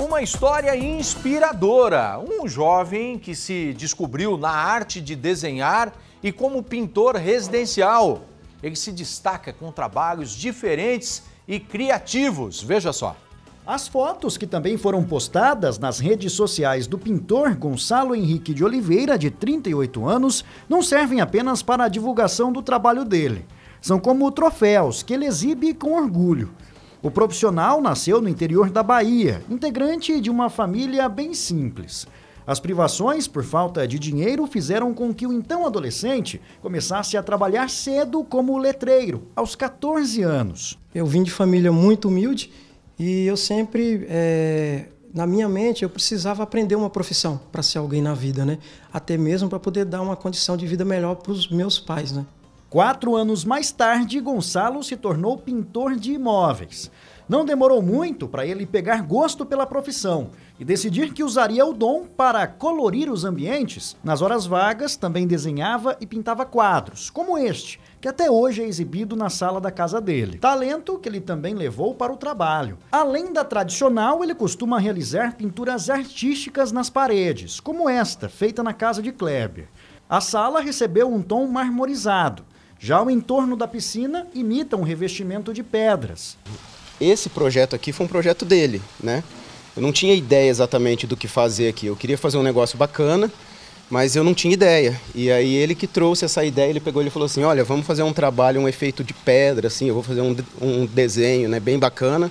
Uma história inspiradora. Um jovem que se descobriu na arte de desenhar e como pintor residencial. Ele se destaca com trabalhos diferentes e criativos. Veja só. As fotos que também foram postadas nas redes sociais do pintor Gonçalo Henrique de Oliveira, de 38 anos, não servem apenas para a divulgação do trabalho dele. São como troféus que ele exibe com orgulho. O profissional nasceu no interior da Bahia, integrante de uma família bem simples. As privações por falta de dinheiro fizeram com que o então adolescente começasse a trabalhar cedo como letreiro, aos 14 anos. Eu vim de família muito humilde e eu sempre, é, na minha mente, eu precisava aprender uma profissão para ser alguém na vida, né? Até mesmo para poder dar uma condição de vida melhor para os meus pais, né? Quatro anos mais tarde, Gonçalo se tornou pintor de imóveis. Não demorou muito para ele pegar gosto pela profissão e decidir que usaria o dom para colorir os ambientes. Nas horas vagas, também desenhava e pintava quadros, como este, que até hoje é exibido na sala da casa dele. Talento que ele também levou para o trabalho. Além da tradicional, ele costuma realizar pinturas artísticas nas paredes, como esta, feita na casa de Kleber. A sala recebeu um tom marmorizado já o entorno da piscina imita um revestimento de pedras. Esse projeto aqui foi um projeto dele, né? Eu não tinha ideia exatamente do que fazer aqui. Eu queria fazer um negócio bacana, mas eu não tinha ideia. E aí ele que trouxe essa ideia, ele pegou e falou assim: olha, vamos fazer um trabalho, um efeito de pedra, assim, eu vou fazer um, um desenho né, bem bacana.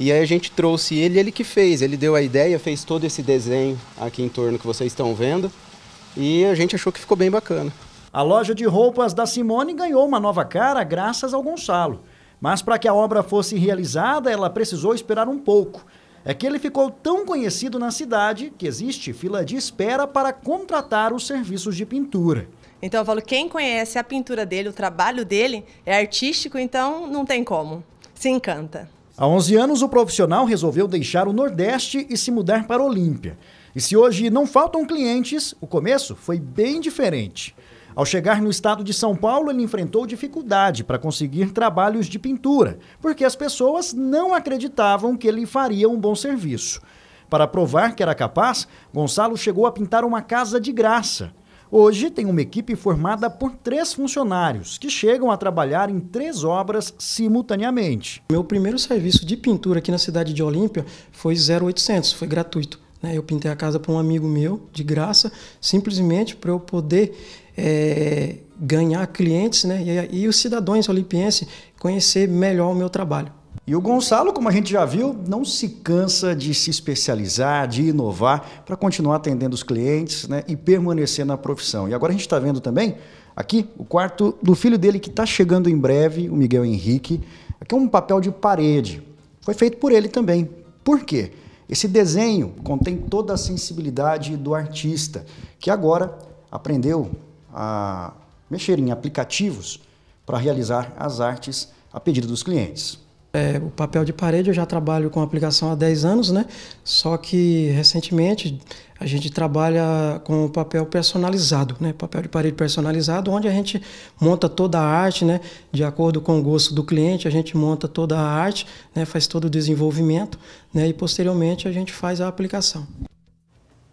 E aí a gente trouxe ele, ele que fez, ele deu a ideia, fez todo esse desenho aqui em torno que vocês estão vendo. E a gente achou que ficou bem bacana. A loja de roupas da Simone ganhou uma nova cara graças ao Gonçalo. Mas para que a obra fosse realizada, ela precisou esperar um pouco. É que ele ficou tão conhecido na cidade que existe fila de espera para contratar os serviços de pintura. Então eu falo, quem conhece a pintura dele, o trabalho dele, é artístico, então não tem como. Se encanta. Há 11 anos, o profissional resolveu deixar o Nordeste e se mudar para Olímpia. E se hoje não faltam clientes, o começo foi bem diferente. Ao chegar no estado de São Paulo, ele enfrentou dificuldade para conseguir trabalhos de pintura, porque as pessoas não acreditavam que ele faria um bom serviço. Para provar que era capaz, Gonçalo chegou a pintar uma casa de graça. Hoje tem uma equipe formada por três funcionários que chegam a trabalhar em três obras simultaneamente. Meu primeiro serviço de pintura aqui na cidade de Olímpia foi 0800, foi gratuito. Né? Eu pintei a casa para um amigo meu, de graça, simplesmente para eu poder é, ganhar clientes né? e, e os cidadãos olimpienses conhecer melhor o meu trabalho. E o Gonçalo, como a gente já viu, não se cansa de se especializar, de inovar, para continuar atendendo os clientes né? e permanecer na profissão. E agora a gente está vendo também aqui o quarto do filho dele que está chegando em breve, o Miguel Henrique. Aqui é um papel de parede. Foi feito por ele também. Por quê? Esse desenho contém toda a sensibilidade do artista, que agora aprendeu a mexer em aplicativos para realizar as artes a pedido dos clientes é, o papel de parede, eu já trabalho com aplicação há 10 anos, né? Só que recentemente a gente trabalha com o papel personalizado, né? Papel de parede personalizado, onde a gente monta toda a arte, né? De acordo com o gosto do cliente, a gente monta toda a arte, né? Faz todo o desenvolvimento, né? E posteriormente a gente faz a aplicação.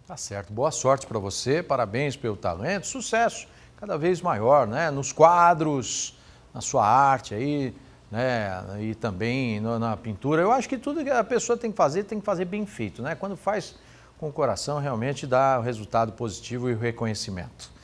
Tá certo. Boa sorte para você. Parabéns pelo talento. Sucesso cada vez maior, né? Nos quadros, na sua arte aí né? E também no, na pintura. Eu acho que tudo que a pessoa tem que fazer, tem que fazer bem feito, né? Quando faz com o coração, realmente dá o resultado positivo e o reconhecimento.